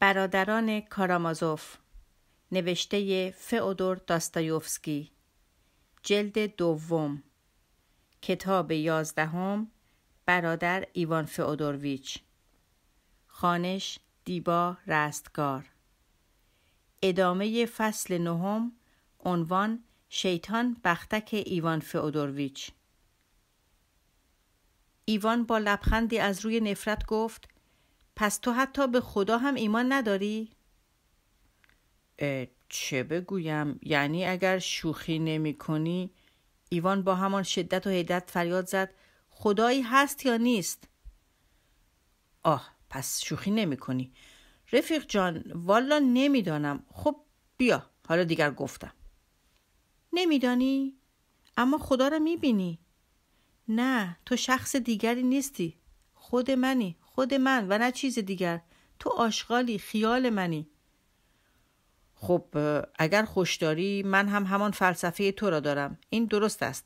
برادران کارامازوف نوشته فئودور داستایوفسکی جلد دوم کتاب یازدهم برادر ایوان فئودورویچ خانش دیبا رستگار ادامه فصل نهم عنوان شیطان بختک ایوان فئودورویچ ایوان با لبخندی از روی نفرت گفت پس تو حتی به خدا هم ایمان نداری؟ چه بگویم یعنی اگر شوخی نمی کنی ایوان با همان شدت و هیدت فریاد زد خدایی هست یا نیست آه پس شوخی نمی کنی رفیق جان والا نمیدانم خب بیا حالا دیگر گفتم نمیدانی اما خدا را میبینی نه تو شخص دیگری نیستی خود منی خود من و نه چیز دیگر تو آشغالی خیال منی خب اگر خوشداری من هم همان فلسفه تو را دارم این درست است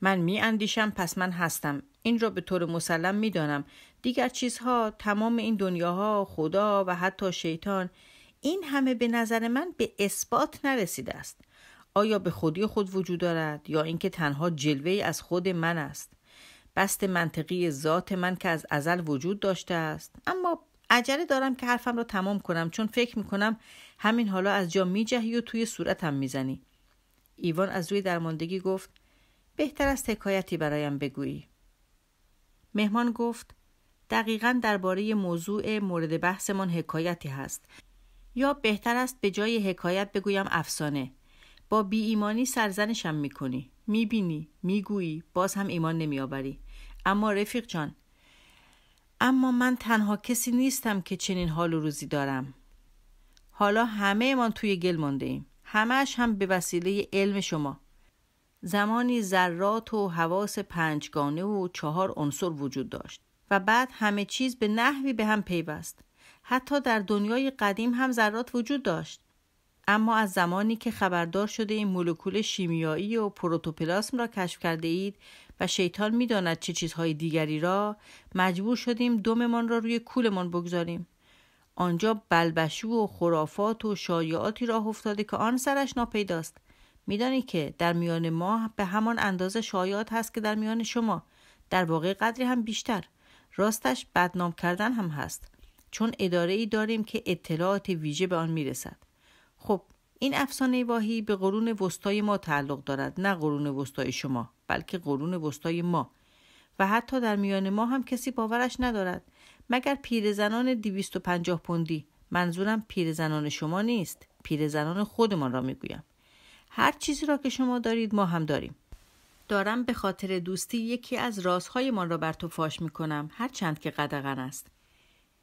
من می اندیشم پس من هستم این را به طور مسلم می دانم دیگر چیزها تمام این دنیاها خدا و حتی شیطان این همه به نظر من به اثبات نرسیده است آیا به خودی خود وجود دارد یا اینکه تنها جلوه از خود من است بست منطقی ذات من که از ازل وجود داشته است اما عجله دارم که حرفم را تمام کنم چون فکر میکنم همین حالا از جا میجهی و توی صورتم میزنی ایوان از روی درماندگی گفت بهتر است حکایتی برایم بگویی مهمان گفت دقیقا درباره موضوع مورد بحثمان حکایتی هست یا بهتر است به جای حکایت بگویم افسانه با بی ایمانی سرزنشم میکنی میبینی میگویی باز هم ایمان نمیآوری اما رفیق جان اما من تنها کسی نیستم که چنین حال و روزی دارم حالا همه ما توی گل مانده ایم همش هم به وسیله علم شما زمانی ذرات و حواس پنجگانه و چهار عنصر وجود داشت و بعد همه چیز به نحوی به هم پیوست حتی در دنیای قدیم هم ذرات وجود داشت اما از زمانی که خبردار شده این مولکول شیمیایی و پروتوپلاسم را کشف کرده اید و شیطان میداند چه چیزهای دیگری را مجبور شدیم دممان را روی کولمان بگذاریم آنجا بلبشو و خرافات و شایعاتی را افتاده که آن سرش ناپیداست میدانی که در میان ما به همان اندازه شایعات هست که در میان شما در واقع قدری هم بیشتر راستش بدنام کردن هم هست چون اداره ای داریم که اطلاعات ویژه به آن میرسد خب این افسانه واهی به قرون وسطای ما تعلق دارد نه قرون وسطای شما بلکه قرون وسطای ما و حتی در میان ما هم کسی باورش ندارد مگر پیرزنان 250 پوندی منظورم پیرزنان شما نیست پیرزنان خودمان را میگویم هر چیزی را که شما دارید ما هم داریم دارم به خاطر دوستی یکی از رازهایمان را بر تو فاش میکنم، هر چند که قدغن است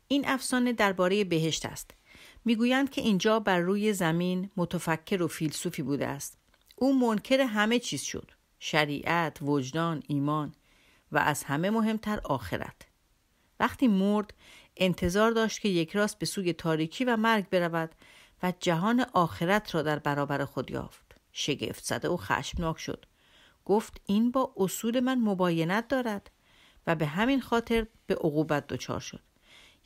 این افسانه درباره بهشت است میگویند که اینجا بر روی زمین متفکر و فیلسوفی بوده است او منکر همه چیز شد شریعت وجدان ایمان و از همه مهمتر آخرت وقتی مرد انتظار داشت که یک راست به سوی تاریکی و مرگ برود و جهان آخرت را در برابر خود یافت شگفت زده و خشمناک شد گفت این با اصول من مباینت دارد و به همین خاطر به عقوبت دچار شد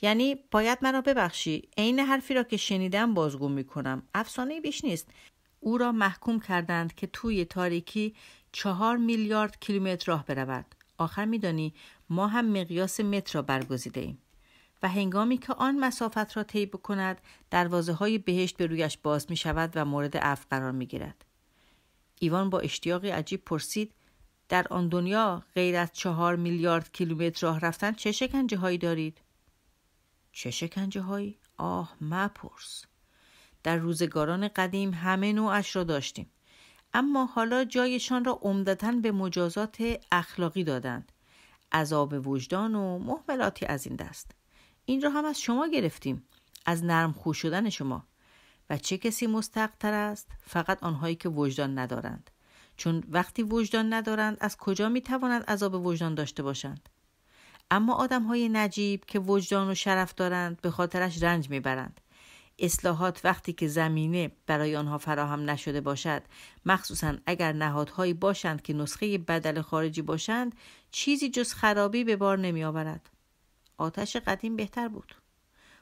یعنی باید مرا ببخشی عین حرفی را که شنیدم بازگو می کنم افسانه بیش نیست او را محکوم کردند که توی تاریکی چهار میلیارد کیلومتر راه برود آخر میدانی ما هم مقیاس متر را برگزیده ایم و هنگامی که آن مسافت را طی بکند دروازه های بهشت به رویش باز می شود و مورد عفو قرار می گیرد. ایوان با اشتیاقی عجیب پرسید در آن دنیا غیر از چهار میلیارد کیلومتر راه رفتن چه شکنجه هایی دارید؟ چه شکنجه آه مپرس در روزگاران قدیم همه نوعش را داشتیم اما حالا جایشان را عمدتا به مجازات اخلاقی دادند عذاب وجدان و محملاتی از این دست این را هم از شما گرفتیم از نرم خو شدن شما و چه کسی مستقتر است فقط آنهایی که وجدان ندارند چون وقتی وجدان ندارند از کجا می توانند عذاب وجدان داشته باشند اما آدم های نجیب که وجدان و شرف دارند به خاطرش رنج میبرند. اصلاحات وقتی که زمینه برای آنها فراهم نشده باشد مخصوصا اگر نهادهایی باشند که نسخه بدل خارجی باشند چیزی جز خرابی به بار نمی آورد. آتش قدیم بهتر بود.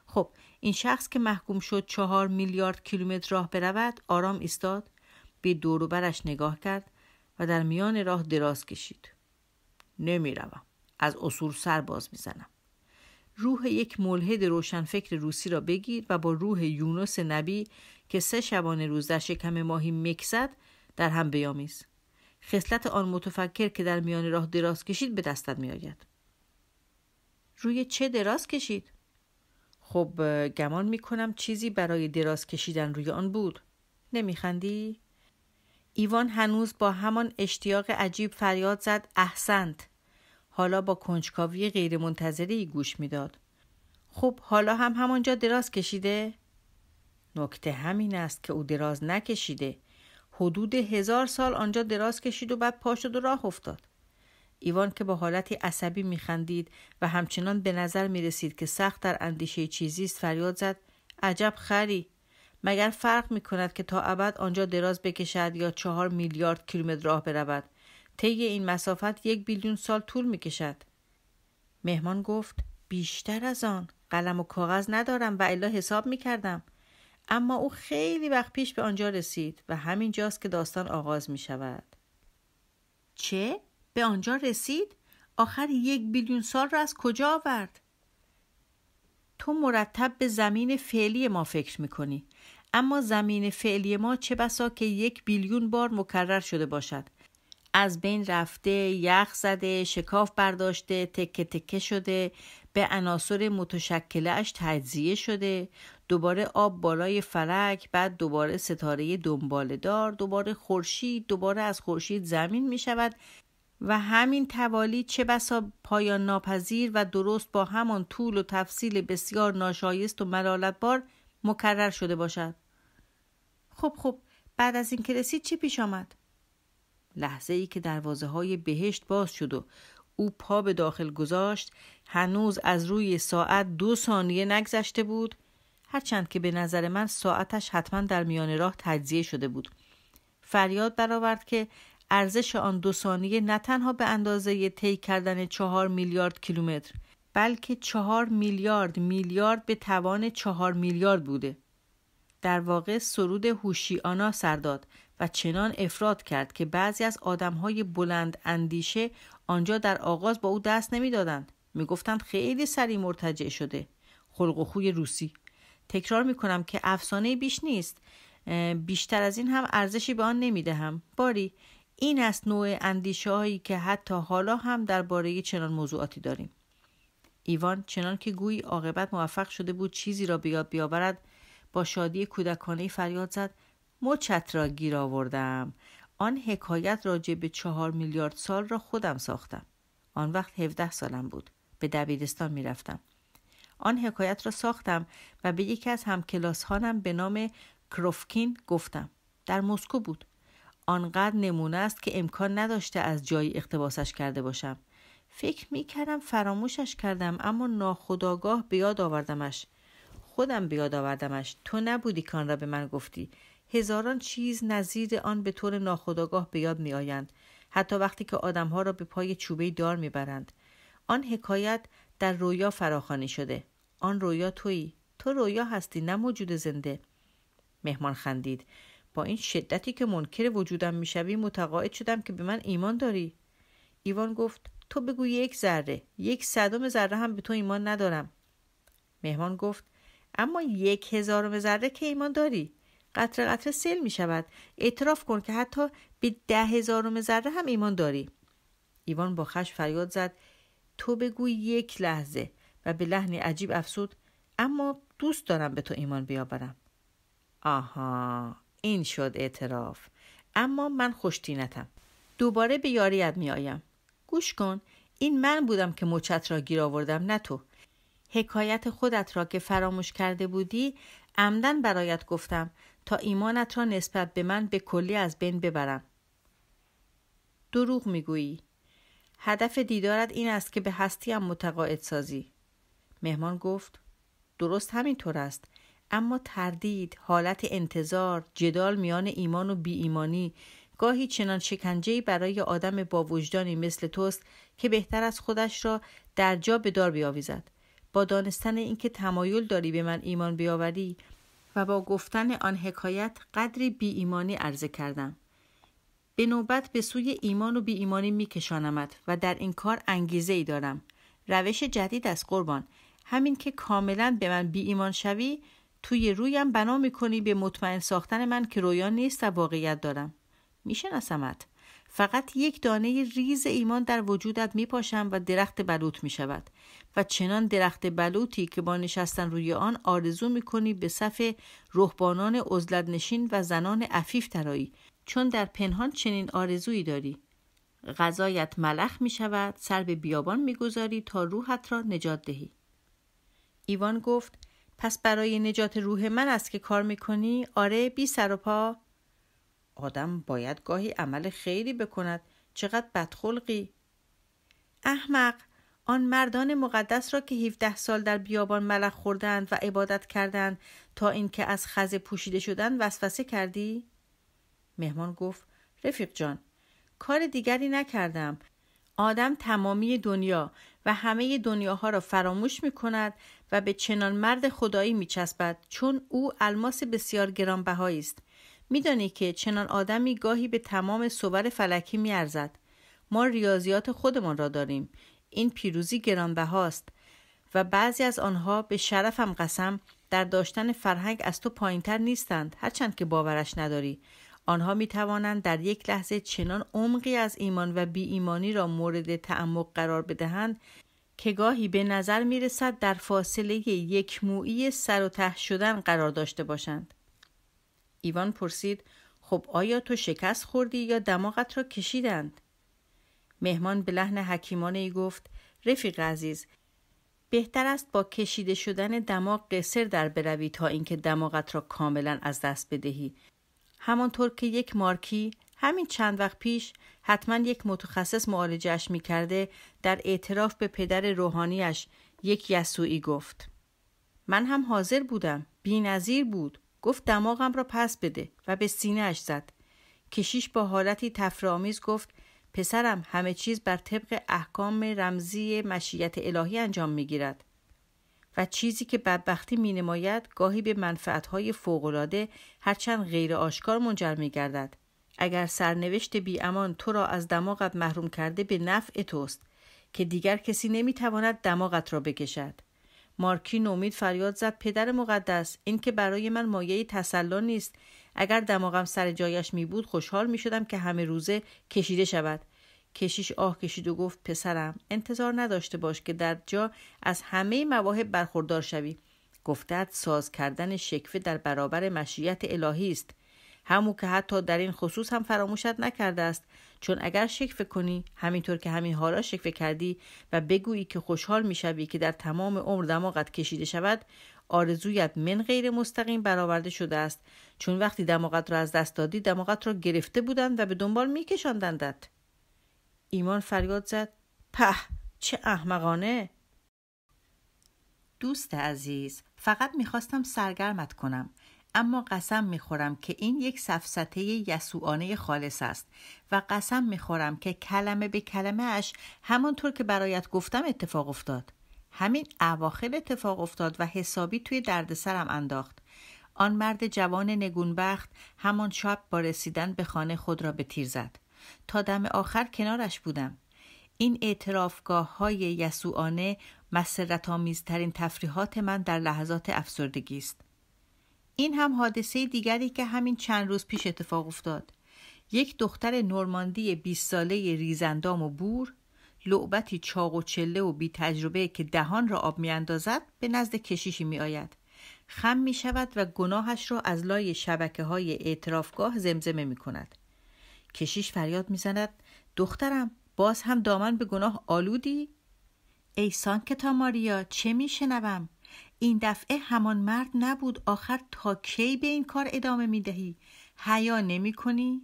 خب این شخص که محکوم شد چهار میلیارد کیلومتر راه برود آرام ایستاد به دوروبرش نگاه کرد و در میان راه دراز کشید. نمی نمیروم. از اصول سر باز میزنم روح یک ملحد روشنفکر روسی را بگیر و با روح یونس نبی که سه شبانه روز در شکم ماهی مکزد در هم بیامیز خصلت آن متفکر که در میان راه دراز کشید به دستت میآید روی چه دراز کشید خب گمان میکنم چیزی برای دراز کشیدن روی آن بود نمیخندی ایوان هنوز با همان اشتیاق عجیب فریاد زد احسنت حالا با کنجکاوی غیر ای گوش میداد. خب حالا هم همانجا دراز کشیده؟ نکته همین است که او دراز نکشیده. حدود هزار سال آنجا دراز کشید و بعد پاشد و راه افتاد. ایوان که با حالتی عصبی خندید و همچنان به نظر رسید که سخت در اندیشه چیزی است فریاد زد عجب خری مگر فرق می کند که تا ابد آنجا دراز بکشد یا چهار میلیارد کیلومتر راه برود طی این مسافت یک بیلیون سال طول می کشد. مهمان گفت بیشتر از آن قلم و کاغذ ندارم و الا حساب می کردم. اما او خیلی وقت پیش به آنجا رسید و همین جاست که داستان آغاز می شود. چه؟ به آنجا رسید؟ آخر یک بیلیون سال را از کجا آورد؟ تو مرتب به زمین فعلی ما فکر می کنی. اما زمین فعلی ما چه بسا که یک بیلیون بار مکرر شده باشد از بین رفته، یخ زده، شکاف برداشته، تکه تکه شده، به عناصر متشکلش تجزیه شده، دوباره آب بالای فلک، بعد دوباره ستاره دنباله دار، دوباره خورشید، دوباره از خورشید زمین می شود و همین توالی چه بسا پایان ناپذیر و درست با همان طول و تفصیل بسیار ناشایست و بار مکرر شده باشد. خب خب بعد از این که رسید پیش آمد؟ لحظه ای که دروازه های بهشت باز شد و او پا به داخل گذاشت هنوز از روی ساعت دو ثانیه نگذشته بود هرچند که به نظر من ساعتش حتما در میان راه تجزیه شده بود فریاد برآورد که ارزش آن دو ثانیه نه تنها به اندازه طی کردن چهار میلیارد کیلومتر بلکه چهار میلیارد میلیارد به توان چهار میلیارد بوده در واقع سرود هوشی آنا سرداد، و چنان افراد کرد که بعضی از آدمهای بلند اندیشه آنجا در آغاز با او دست نمیدادند میگفتند خیلی سری مرتجع شده خلق و خوی روسی تکرار میکنم که افسانه بیش نیست بیشتر از این هم ارزشی به آن نمیدهم باری این است نوع اندیشه هایی که حتی حالا هم درباره چنان موضوعاتی داریم ایوان چنان که گویی عاقبت موفق شده بود چیزی را بیا بیاورد با شادی کودکانه فریاد زد مچت را گیر آوردم آن حکایت راجع به چهار میلیارد سال را خودم ساختم آن وقت 17 سالم بود به دبیرستان میرفتم آن حکایت را ساختم و به یکی از همکلاسهانم به نام کروفکین گفتم در مسکو بود آنقدر نمونه است که امکان نداشته از جایی اقتباسش کرده باشم فکر می کردم فراموشش کردم اما ناخداگاه بیاد آوردمش خودم بیاد آوردمش تو نبودی کان را به من گفتی هزاران چیز نظیر آن به طور ناخودآگاه به یاد میآیند حتی وقتی که آدمها را به پای چوبه دار میبرند آن حکایت در رویا فراخانی شده آن رویا تویی تو رویا هستی نه موجود زنده مهمان خندید با این شدتی که منکر وجودم میشوی متقاعد شدم که به من ایمان داری ایوان گفت تو بگو یک ذره یک صدم ذره هم به تو ایمان ندارم مهمان گفت اما یک هزارم ذره که ایمان داری قطره قطره سیل می شود اعتراف کن که حتی به ده هزارم ذره هم ایمان داری ایوان با خش فریاد زد تو بگو یک لحظه و به لحن عجیب افسود اما دوست دارم به تو ایمان بیاورم آها این شد اعتراف اما من خوشتینتم دوباره به یاریت میآیم گوش کن این من بودم که مچت را گیر آوردم نه تو حکایت خودت را که فراموش کرده بودی عمدن برایت گفتم تا ایمانت را نسبت به من به کلی از بین ببرم دروغ میگویی هدف دیدارت این است که به هستیم متقاعد سازی مهمان گفت درست همینطور است اما تردید، حالت انتظار، جدال میان ایمان و بی ایمانی گاهی چنان شکنجهی برای آدم با وجدانی مثل توست که بهتر از خودش را در جا به دار بیاویزد. با دانستن اینکه تمایل داری به من ایمان بیاوری و با گفتن آن حکایت قدری بی ایمانی عرضه کردم. به نوبت به سوی ایمان و بی ایمانی می و در این کار انگیزه ای دارم. روش جدید از قربان. همین که کاملا به من بی ایمان شوی توی رویم بنا می کنی به مطمئن ساختن من که رویا نیست و واقعیت دارم. می شناسمت. فقط یک دانه ریز ایمان در وجودت می پاشم و درخت بلوط می شود. و چنان درخت بلوطی که با نشستن روی آن آرزو میکنی به صف روحبانان عزلت نشین و زنان عفیف ترایی چون در پنهان چنین آرزویی داری غذایت ملخ می شود سر به بیابان میگذاری تا روحت را نجات دهی ایوان گفت پس برای نجات روح من است که کار میکنی آره بی سر و پا آدم باید گاهی عمل خیری بکند چقدر بدخلقی احمق آن مردان مقدس را که 17 سال در بیابان ملخ خوردند و عبادت کردند تا اینکه از خزه پوشیده شدند وسوسه کردی؟ مهمان گفت رفیق جان کار دیگری نکردم آدم تمامی دنیا و همه دنیاها را فراموش می کند و به چنان مرد خدایی می چسبد چون او الماس بسیار گرانبهایی است میدانی که چنان آدمی گاهی به تمام صور فلکی ارزد ما ریاضیات خودمان را داریم این پیروزی گرانبهاست و بعضی از آنها به شرفم قسم در داشتن فرهنگ از تو پایینتر نیستند هرچند که باورش نداری آنها می توانند در یک لحظه چنان عمقی از ایمان و بی ایمانی را مورد تعمق قرار بدهند که گاهی به نظر می رسد در فاصله یک مویی سر و ته شدن قرار داشته باشند. ایوان پرسید خب آیا تو شکست خوردی یا دماغت را کشیدند؟ مهمان به لحن حکیمانه ای گفت رفیق عزیز بهتر است با کشیده شدن دماغ قصر در بروی تا اینکه دماغت را کاملا از دست بدهی همانطور که یک مارکی همین چند وقت پیش حتما یک متخصص معالجش می کرده در اعتراف به پدر روحانیش یک یسوعی گفت من هم حاضر بودم نظیر بود گفت دماغم را پس بده و به سینه اش زد کشیش با حالتی تفرامیز گفت پسرم همه چیز بر طبق احکام رمزی مشیت الهی انجام می گیرد و چیزی که بدبختی می نماید گاهی به منفعتهای فوقالعاده هرچند غیر آشکار منجر می گردد. اگر سرنوشت بیامان تو را از دماغت محروم کرده به نفع توست که دیگر کسی نمیتواند دماغت را بکشد مارکین امید فریاد زد پدر مقدس این که برای من مایه تسلا نیست اگر دماغم سر جایش می بود خوشحال می شدم که همه روزه کشیده شود کشیش آه کشید و گفت پسرم انتظار نداشته باش که در جا از همه مواهب برخوردار شوی گفتت ساز کردن شکفه در برابر مشیت الهی است همو که حتی در این خصوص هم فراموشت نکرده است چون اگر شکفه کنی همینطور که همین حالا شکفه کردی و بگویی که خوشحال میشوی که در تمام عمر دماغت کشیده شود آرزویت من غیر مستقیم برآورده شده است چون وقتی دماغت را از دست دادی دماغت را گرفته بودند و به دنبال میکشاندندت ایمان فریاد زد په چه احمقانه دوست عزیز فقط میخواستم سرگرمت کنم اما قسم میخورم که این یک سفسته یسوعانه خالص است و قسم میخورم که کلمه به کلمه اش همانطور که برایت گفتم اتفاق افتاد همین اواخر اتفاق افتاد و حسابی توی دردسرم انداخت آن مرد جوان نگونبخت همان شب با رسیدن به خانه خود را به تیر زد تا دم آخر کنارش بودم این اعترافگاه های یسوعانه مسرتامیزترین تفریحات من در لحظات افسردگی است این هم حادثه دیگری که همین چند روز پیش اتفاق افتاد یک دختر نورماندی 20 ساله ریزندام و بور لعبتی چاق و چله و بی تجربه که دهان را آب میاندازد به نزد کشیشی می آید. خم می شود و گناهش را از لای شبکه های اعترافگاه زمزمه می کند. کشیش فریاد می زند دخترم باز هم دامن به گناه آلودی؟ ای سانکتا ماریا چه می شنبم؟ این دفعه همان مرد نبود آخر تا کی به این کار ادامه می دهی؟ حیا نمی کنی؟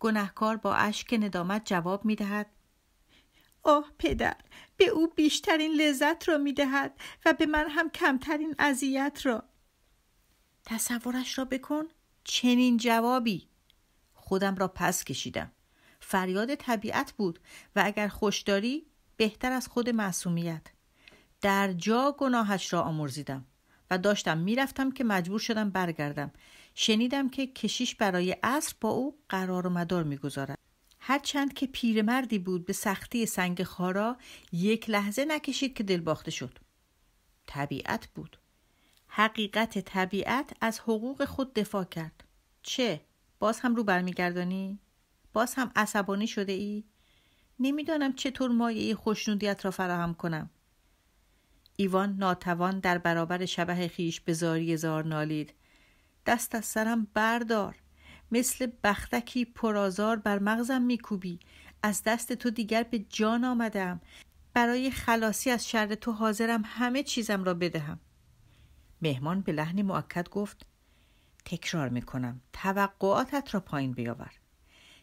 گناهکار با اشک ندامت جواب می دهد آه پدر به او بیشترین لذت را میدهد و به من هم کمترین اذیت را تصورش را بکن چنین جوابی خودم را پس کشیدم فریاد طبیعت بود و اگر خوش داری بهتر از خود معصومیت در جا گناهش را آمرزیدم و داشتم میرفتم که مجبور شدم برگردم شنیدم که کشیش برای عصر با او قرار و مدار میگذارد هرچند که پیرمردی بود به سختی سنگ خارا یک لحظه نکشید که دلباخته شد طبیعت بود حقیقت طبیعت از حقوق خود دفاع کرد چه باز هم رو برمیگردانی باز هم عصبانی شده ای نمیدانم چطور مایه خوشنودیت را فراهم کنم ایوان ناتوان در برابر شبه خیش به زاری زار نالید دست از سرم بردار مثل بختکی پرازار بر مغزم میکوبی از دست تو دیگر به جان آمدم برای خلاصی از شر تو حاضرم همه چیزم را بدهم مهمان به لحنی معکد گفت تکرار میکنم توقعاتت را پایین بیاور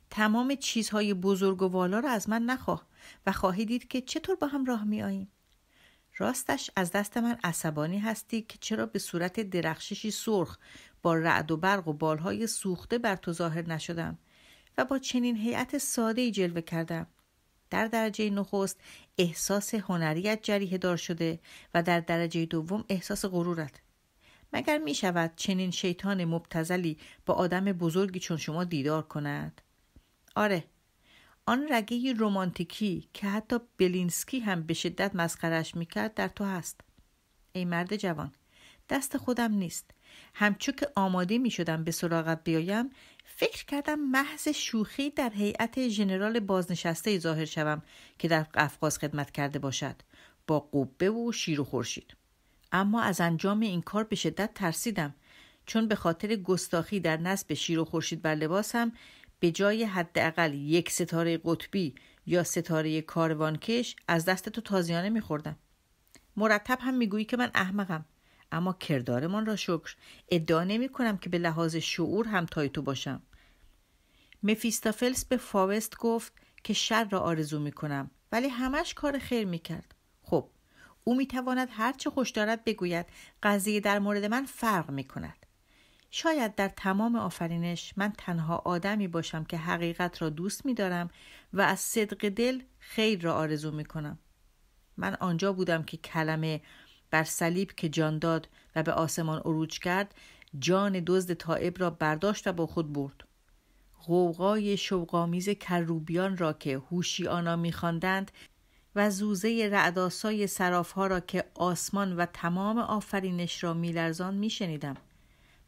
تمام چیزهای بزرگ و والا را از من نخواه و خواهی دید که چطور با هم راه میاییم راستش از دست من عصبانی هستی که چرا به صورت درخششی سرخ با رعد و برق و بالهای سوخته بر تو ظاهر نشدم و با چنین هیئت ساده جلوه کردم در درجه نخست احساس هنریت جریه دار شده و در درجه دوم احساس غرورت مگر می شود چنین شیطان مبتزلی با آدم بزرگی چون شما دیدار کند آره آن رگه رومانتیکی که حتی بلینسکی هم به شدت مسخرش میکرد در تو هست ای مرد جوان دست خودم نیست همچو که آماده می شدم به سراغت بیایم فکر کردم محض شوخی در هیئت ژنرال بازنشسته ظاهر شوم که در قفقاز خدمت کرده باشد با قبه و شیر و خورشید اما از انجام این کار به شدت ترسیدم چون به خاطر گستاخی در نصب شیر و خورشید بر لباسم به جای حداقل یک ستاره قطبی یا ستاره کاروانکش از دست تو تازیانه میخوردم مرتب هم میگویی که من احمقم اما کردارمان را شکر ادعا نمی کنم که به لحاظ شعور هم تای تو باشم مفیستافلس به فاوست گفت که شر را آرزو می کنم ولی همش کار خیر می کرد خب او می تواند هر چه خوش دارد بگوید قضیه در مورد من فرق می کند شاید در تمام آفرینش من تنها آدمی باشم که حقیقت را دوست می دارم و از صدق دل خیر را آرزو می کنم من آنجا بودم که کلمه بر صلیب که جان داد و به آسمان عروج کرد جان دزد طائب را برداشت و با خود برد غوغای شوقامیز کروبیان را که هوشیانا میخواندند و زوزه رعداسای سرافها را که آسمان و تمام آفرینش را میلرزان میشنیدم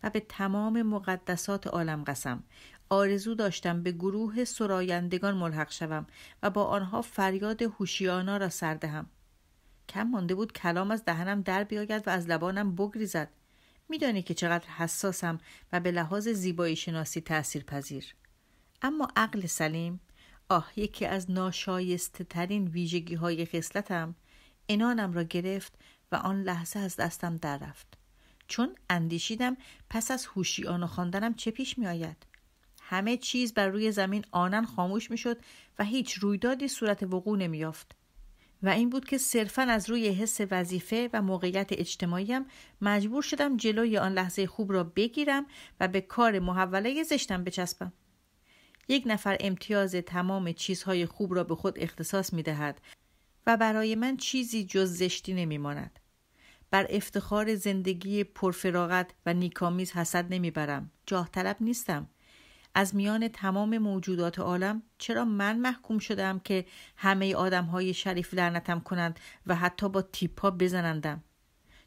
و به تمام مقدسات عالم قسم آرزو داشتم به گروه سرایندگان ملحق شوم و با آنها فریاد هوشیانا را سردهم. کم مانده بود کلام از دهنم در بیاید و از لبانم بگریزد میدانی که چقدر حساسم و به لحاظ زیبایی شناسی تأثیر پذیر. اما عقل سلیم آه یکی از ناشایسته ترین ویژگی های خصلتم انانم را گرفت و آن لحظه از دستم در رفت. چون اندیشیدم پس از آن خواندنم چه پیش می آید. همه چیز بر روی زمین آنن خاموش می شد و هیچ رویدادی صورت وقوع نمی و این بود که صرفا از روی حس وظیفه و موقعیت اجتماعیم مجبور شدم جلوی آن لحظه خوب را بگیرم و به کار محوله زشتم بچسبم. یک نفر امتیاز تمام چیزهای خوب را به خود اختصاص می دهد و برای من چیزی جز زشتی نمی ماند. بر افتخار زندگی پرفراغت و نیکامیز حسد نمیبرم. جاه طلب نیستم. از میان تمام موجودات عالم چرا من محکوم شدم که همه آدم های شریف لعنتم کنند و حتی با تیپا بزنندم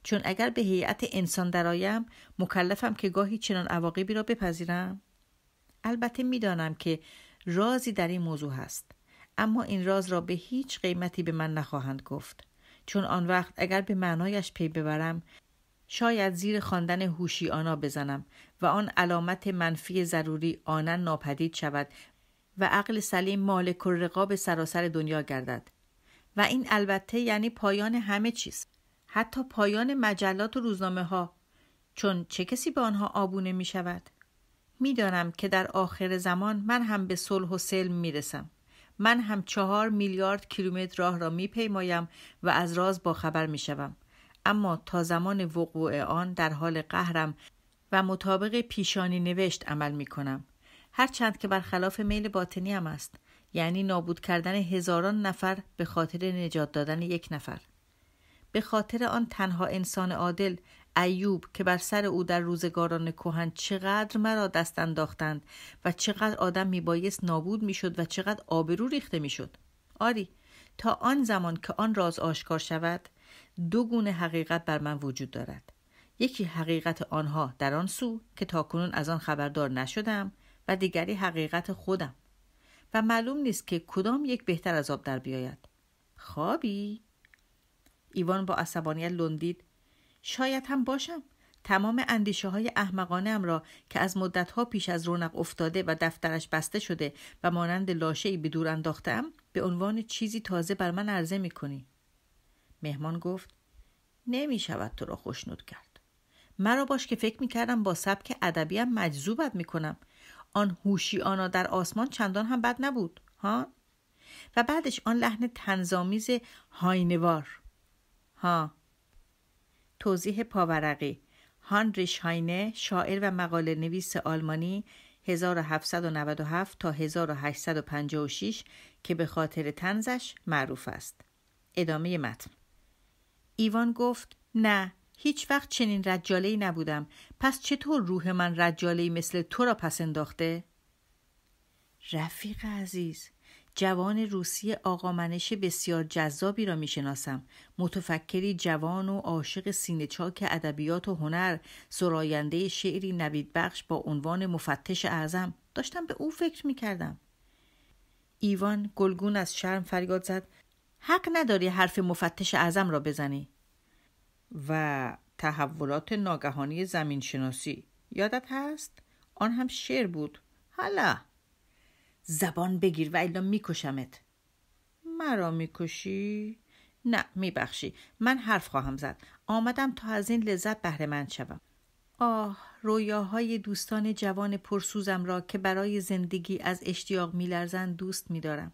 چون اگر به هیئت انسان درایم مکلفم که گاهی چنان عواقبی را بپذیرم البته میدانم که رازی در این موضوع هست اما این راز را به هیچ قیمتی به من نخواهند گفت چون آن وقت اگر به معنایش پی ببرم شاید زیر خواندن آنا بزنم و آن علامت منفی ضروری آنن ناپدید شود و عقل سلیم مالک و رقاب سراسر دنیا گردد و این البته یعنی پایان همه چیز حتی پایان مجلات و روزنامه ها چون چه کسی به آنها آبونه می شود؟ میدانم که در آخر زمان من هم به صلح و سلم می رسم. من هم چهار میلیارد کیلومتر راه را می پیمایم و از راز باخبر می شوم. اما تا زمان وقوع آن در حال قهرم و مطابق پیشانی نوشت عمل می کنم. هرچند که برخلاف میل باطنی هم است یعنی نابود کردن هزاران نفر به خاطر نجات دادن یک نفر به خاطر آن تنها انسان عادل ایوب که بر سر او در روزگاران کهن چقدر مرا دست انداختند و چقدر آدم میبایست نابود میشد و چقدر آبرو ریخته میشد آری تا آن زمان که آن راز آشکار شود دو گونه حقیقت بر من وجود دارد یکی حقیقت آنها در آن سو که تاکنون از آن خبردار نشدم و دیگری حقیقت خودم و معلوم نیست که کدام یک بهتر از آب در بیاید خوابی ایوان با عصبانیت لندید شاید هم باشم تمام اندیشه های احمقانه ام را که از مدتها پیش از رونق افتاده و دفترش بسته شده و مانند لاشه ای به دور انداختم به عنوان چیزی تازه بر من عرضه می مهمان گفت نمی شود تو را خوشنود کرد مرا باش که فکر می کردم با سبک ادبیم مجذوبت می کنم آن هوشی آنا در آسمان چندان هم بد نبود ها و بعدش آن لحن تنظامیز هاینوار ها توضیح پاورقی هانریش هاینه شاعر و مقاله نویس آلمانی 1797 تا 1856 که به خاطر تنزش معروف است. ادامه متن ایوان گفت نه هیچ وقت چنین رجالهی نبودم پس چطور روح من رجالهی مثل تو را پس انداخته رفیق عزیز جوان روسی آقامنش بسیار جذابی را میشناسم متفکری جوان و عاشق سینه ادبیات و هنر سراینده شعری نوید بخش با عنوان مفتش اعظم داشتم به او فکر می کردم. ایوان گلگون از شرم فریاد زد حق نداری حرف مفتش اعظم را بزنی و تحولات ناگهانی زمین شناسی یادت هست؟ آن هم شعر بود حالا زبان بگیر و الا میکشمت مرا میکشی؟ نه میبخشی من حرف خواهم زد آمدم تا از این لذت بهره مند شوم آه رویاهای دوستان جوان پرسوزم را که برای زندگی از اشتیاق میلرزند دوست میدارم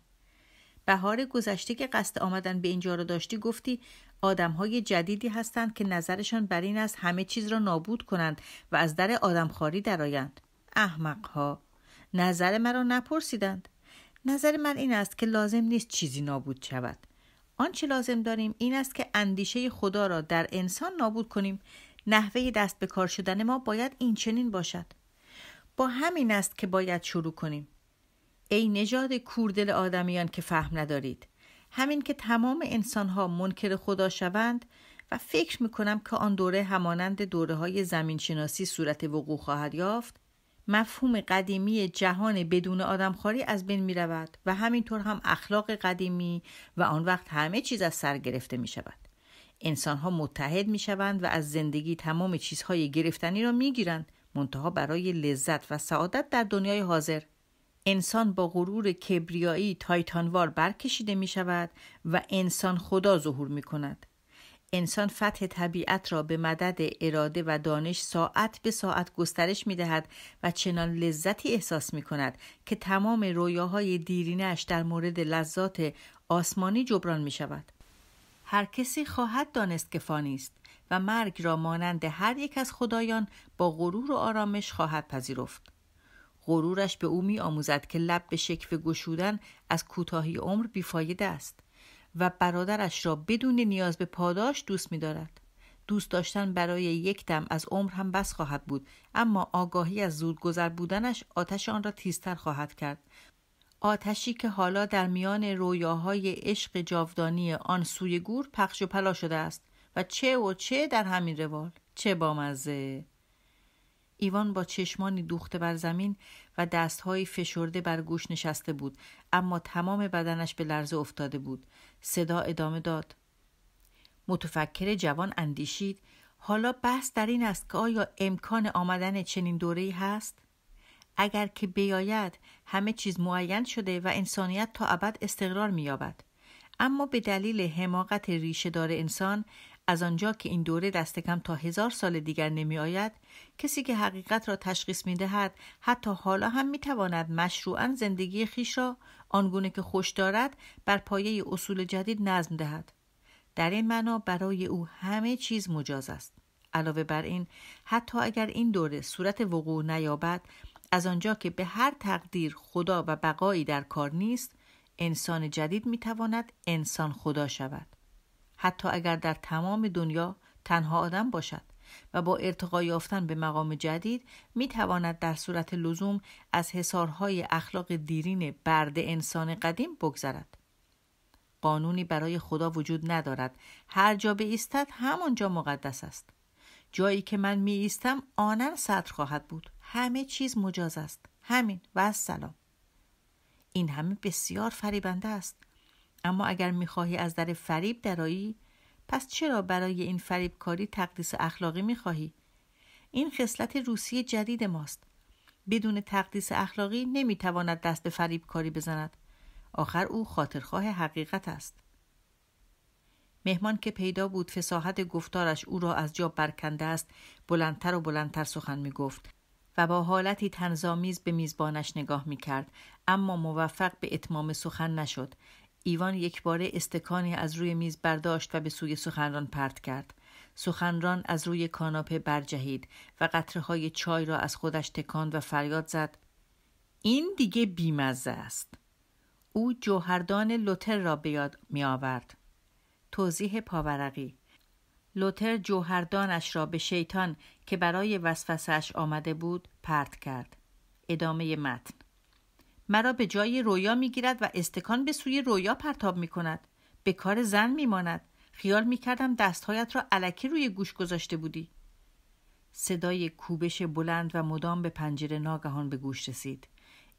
بهار گذشته که قصد آمدن به اینجا را داشتی گفتی آدمهای جدیدی هستند که نظرشان بر این است همه چیز را نابود کنند و از در آدمخواری درآیند ها نظر مرا نپرسیدند نظر من این است که لازم نیست چیزی نابود شود آنچه لازم داریم این است که اندیشه خدا را در انسان نابود کنیم نحوه دست به کار شدن ما باید این چنین باشد با همین است که باید شروع کنیم ای نژاد کوردل آدمیان که فهم ندارید همین که تمام انسانها منکر خدا شوند و فکر میکنم که آن دوره همانند دوره های زمین شناسی صورت وقوع خواهد یافت مفهوم قدیمی جهان بدون آدمخواری از بین می رود و همینطور هم اخلاق قدیمی و آن وقت همه چیز از سر گرفته می شود. انسان ها متحد می شوند و از زندگی تمام چیزهای گرفتنی را می گیرند منتها برای لذت و سعادت در دنیای حاضر انسان با غرور کبریایی تایتانوار برکشیده می شود و انسان خدا ظهور می کند. انسان فتح طبیعت را به مدد اراده و دانش ساعت به ساعت گسترش می دهد و چنان لذتی احساس می کند که تمام رویاهای دیرینش در مورد لذات آسمانی جبران می شود. هر کسی خواهد دانست که فانی است و مرگ را مانند هر یک از خدایان با غرور و آرامش خواهد پذیرفت. غرورش به او می آموزد که لب به شکف گشودن از کوتاهی عمر بیفایده است و برادرش را بدون نیاز به پاداش دوست می دارد. دوست داشتن برای یک دم از عمر هم بس خواهد بود اما آگاهی از زودگذر بودنش آتش آن را تیزتر خواهد کرد آتشی که حالا در میان رویاهای عشق جاودانی آن سوی گور پخش و پلا شده است و چه و چه در همین روال چه بامزه ایوان با چشمانی دوخته بر زمین و دستهایی فشرده بر گوش نشسته بود اما تمام بدنش به لرزه افتاده بود صدا ادامه داد متفکر جوان اندیشید حالا بحث در این است که آیا امکان آمدن چنین دوره‌ای هست اگر که بیاید همه چیز معین شده و انسانیت تا ابد استقرار مییابد اما به دلیل حماقت ریشه دار انسان از آنجا که این دوره دست کم تا هزار سال دیگر نمی آید، کسی که حقیقت را تشخیص می دهد، حتی حالا هم می تواند مشروعا زندگی خیش را آنگونه که خوش دارد بر پایه اصول جدید نظم دهد. در این معنا برای او همه چیز مجاز است. علاوه بر این، حتی اگر این دوره صورت وقوع نیابد، از آنجا که به هر تقدیر خدا و بقایی در کار نیست، انسان جدید می تواند انسان خدا شود. حتی اگر در تمام دنیا تنها آدم باشد و با ارتقا یافتن به مقام جدید می تواند در صورت لزوم از حسارهای اخلاق دیرین برد انسان قدیم بگذرد. قانونی برای خدا وجود ندارد. هر جا بایستد همانجا مقدس است. جایی که من می ایستم آنن سطر خواهد بود. همه چیز مجاز است. همین و سلام. این همه بسیار فریبنده است. اما اگر میخواهی از در فریب درایی پس چرا برای این فریبکاری تقدیس اخلاقی میخواهی این خصلت روسی جدید ماست بدون تقدیس اخلاقی نمیتواند دست به فریبکاری بزند آخر او خاطرخواه حقیقت است مهمان که پیدا بود فساحت گفتارش او را از جا برکنده است بلندتر و بلندتر سخن می گفت و با حالتی تنظامیز به میزبانش نگاه می کرد اما موفق به اتمام سخن نشد ایوان باره استکانی از روی میز برداشت و به سوی سخنران پرت کرد. سخنران از روی کاناپه برجهید و قطره چای را از خودش تکاند و فریاد زد این دیگه بیمزه است. او جوهردان لوتر را به یاد می آورد. توضیح پاورقی لوتر جوهردانش را به شیطان که برای وسوسش آمده بود پرت کرد. ادامه متن مرا به جای رویا می گیرد و استکان به سوی رویا پرتاب می کند. به کار زن می ماند. خیال می کردم دستهایت را علکی روی گوش گذاشته بودی. صدای کوبش بلند و مدام به پنجره ناگهان به گوش رسید.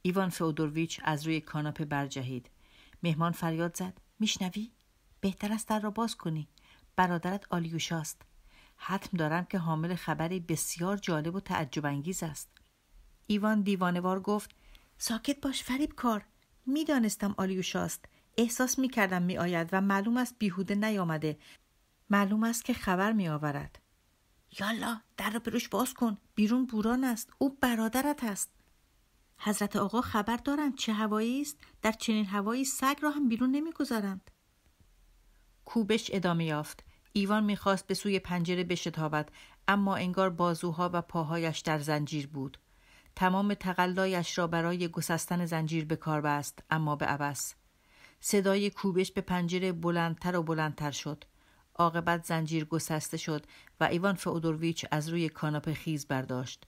ایوان فودورویچ از روی کاناپه برجهید. مهمان فریاد زد. میشنوی؟ بهتر است در را باز کنی. برادرت آلیوشاست. حتم دارم که حامل خبری بسیار جالب و تعجب انگیز است. ایوان دیوانوار گفت ساکت باش فریب کار میدانستم آلیوشاست احساس میکردم میآید و معلوم است بیهوده نیامده معلوم است که خبر میآورد یالا در را بروش باز کن بیرون بوران است او برادرت است حضرت آقا خبر دارند چه هوایی است در چنین هوایی سگ را هم بیرون نمیگذارند کوبش ادامه یافت ایوان میخواست به سوی پنجره بشتابد اما انگار بازوها و پاهایش در زنجیر بود تمام تقلایش را برای گسستن زنجیر به کار بست اما به عوض. صدای کوبش به پنجره بلندتر و بلندتر شد عاقبت زنجیر گسسته شد و ایوان فئودورویچ از روی کاناپه خیز برداشت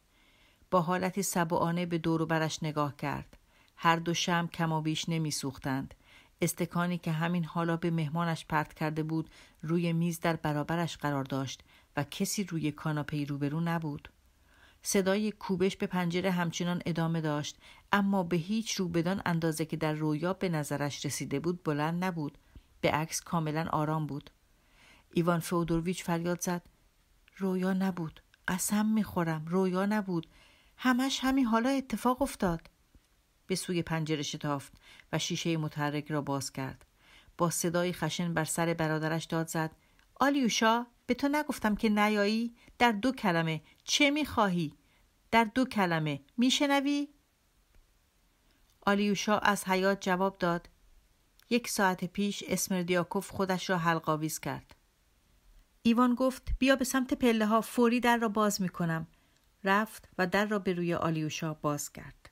با حالتی سبعانه به دور و برش نگاه کرد هر دو شم کمابیش نمیسوختند استکانی که همین حالا به مهمانش پرت کرده بود روی میز در برابرش قرار داشت و کسی روی کاناپه روبرو نبود صدای کوبش به پنجره همچنان ادامه داشت اما به هیچ رو بدان اندازه که در رویا به نظرش رسیده بود بلند نبود به عکس کاملا آرام بود ایوان فودورویچ فریاد زد رویا نبود قسم میخورم رویا نبود همش همین حالا اتفاق افتاد به سوی پنجره شتافت و شیشه متحرک را باز کرد با صدای خشن بر سر برادرش داد زد آلیوشا به تو نگفتم که نیایی در دو کلمه چه میخواهی در دو کلمه میشنوی؟ آلیوشا از حیات جواب داد یک ساعت پیش اسمردیاکوف خودش را حلقاویز کرد. ایوان گفت بیا به سمت پله ها فوری در را باز می کنم. رفت و در را به روی آلیوشا باز کرد.